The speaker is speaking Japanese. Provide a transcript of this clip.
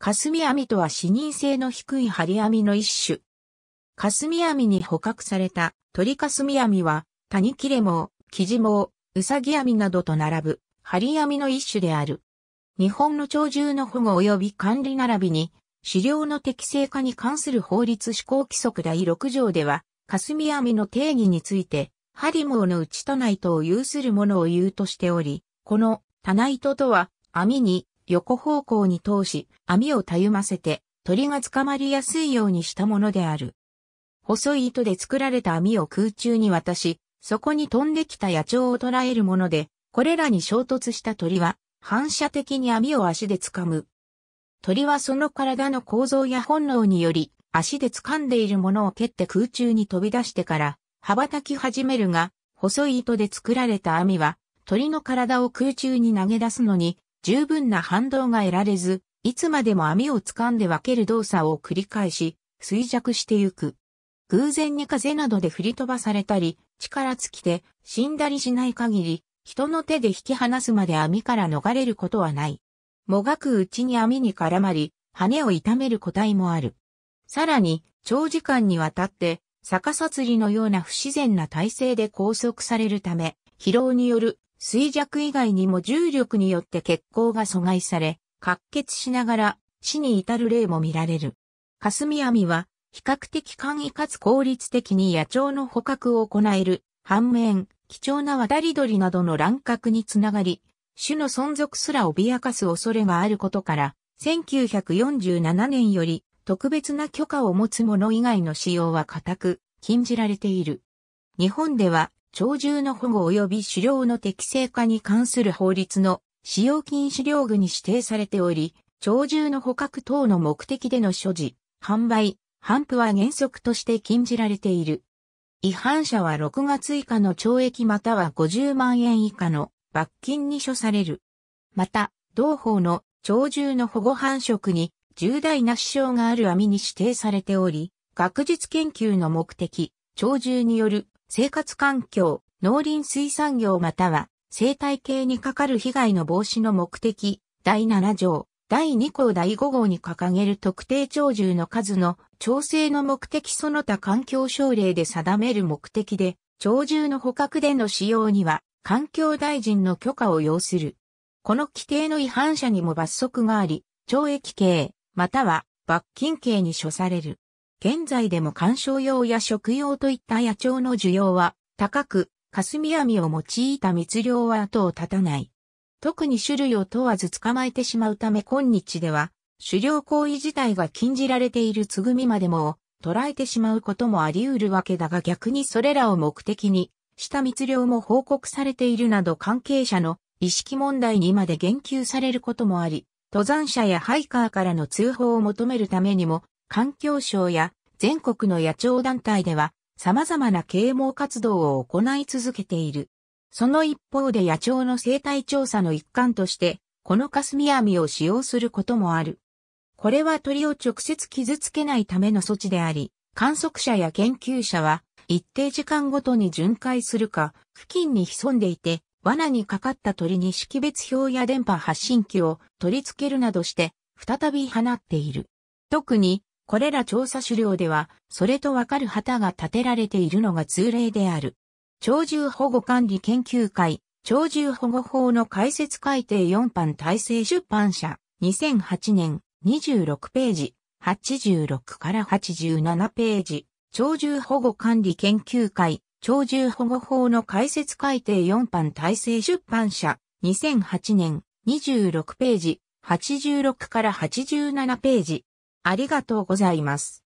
霞網とは視認性の低い針網の一種。霞網に捕獲された鳥霞網は、谷切れ網、キジ網、ウサギ網などと並ぶ針網の一種である。日本の鳥獣の保護及び管理並びに、狩猟の適正化に関する法律施行規則第6条では、霞網の定義について、針網のうち都内とを有するものを言うとしており、この、棚糸とは、網に、横方向に通し、網をたゆませて、鳥が捕まりやすいようにしたものである。細い糸で作られた網を空中に渡し、そこに飛んできた野鳥を捕らえるもので、これらに衝突した鳥は、反射的に網を足で掴む。鳥はその体の構造や本能により、足で掴んでいるものを蹴って空中に飛び出してから、羽ばたき始めるが、細い糸で作られた網は、鳥の体を空中に投げ出すのに、十分な反動が得られず、いつまでも網を掴んで分ける動作を繰り返し、衰弱してゆく。偶然に風などで振り飛ばされたり、力尽きて死んだりしない限り、人の手で引き離すまで網から逃れることはない。もがくうちに網に絡まり、羽を痛める個体もある。さらに、長時間にわたって、逆さ釣りのような不自然な体勢で拘束されるため、疲労による衰弱以外にも重力によって血行が阻害され、滑血しながら死に至る例も見られる。霞網は比較的簡易かつ効率的に野鳥の捕獲を行える。反面、貴重な渡り鳥などの乱獲につながり、種の存続すら脅かす恐れがあることから、1947年より特別な許可を持つもの以外の使用は固く禁じられている。日本では鳥獣の保護及び狩猟の適正化に関する法律の使用禁止領具に指定されており、鳥獣の捕獲等の目的での所持、販売、販布は原則として禁じられている。違反者は6月以下の懲役または50万円以下の罰金に処される。また、同法の鳥獣の保護繁殖に重大な支障がある網に指定されており、学術研究の目的、鳥獣による生活環境、農林水産業または生態系にかかる被害の防止の目的、第7条、第2項第5号に掲げる特定鳥獣の数の調整の目的その他環境省令で定める目的で、鳥獣の捕獲での使用には、環境大臣の許可を要する。この規定の違反者にも罰則があり、懲役刑、または罰金刑に処される。現在でも観賞用や食用といった野鳥の需要は高く、霞網を用いた密漁は後を絶たない。特に種類を問わず捕まえてしまうため今日では、狩猟行為自体が禁じられているつぐみまでも、を捉えてしまうこともあり得るわけだが逆にそれらを目的に、した密漁も報告されているなど関係者の意識問題にまで言及されることもあり、登山者やハイカーからの通報を求めるためにも、環境省や全国の野鳥団体では様々な啓蒙活動を行い続けている。その一方で野鳥の生態調査の一環として、この霞網を使用することもある。これは鳥を直接傷つけないための措置であり、観測者や研究者は一定時間ごとに巡回するか、付近に潜んでいて、罠にかかった鳥に識別表や電波発信機を取り付けるなどして、再び放っている。特にこれら調査資料では、それとわかる旗が立てられているのが通例である。鳥獣保護管理研究会、鳥獣保護法の解説改定4版体制出版社、2008年、26ページ、86から87ページ、鳥獣保護管理研究会、鳥獣保護法の解説改定4版体制出版社、2008年、26ページ、86から87ページ、ありがとうございます。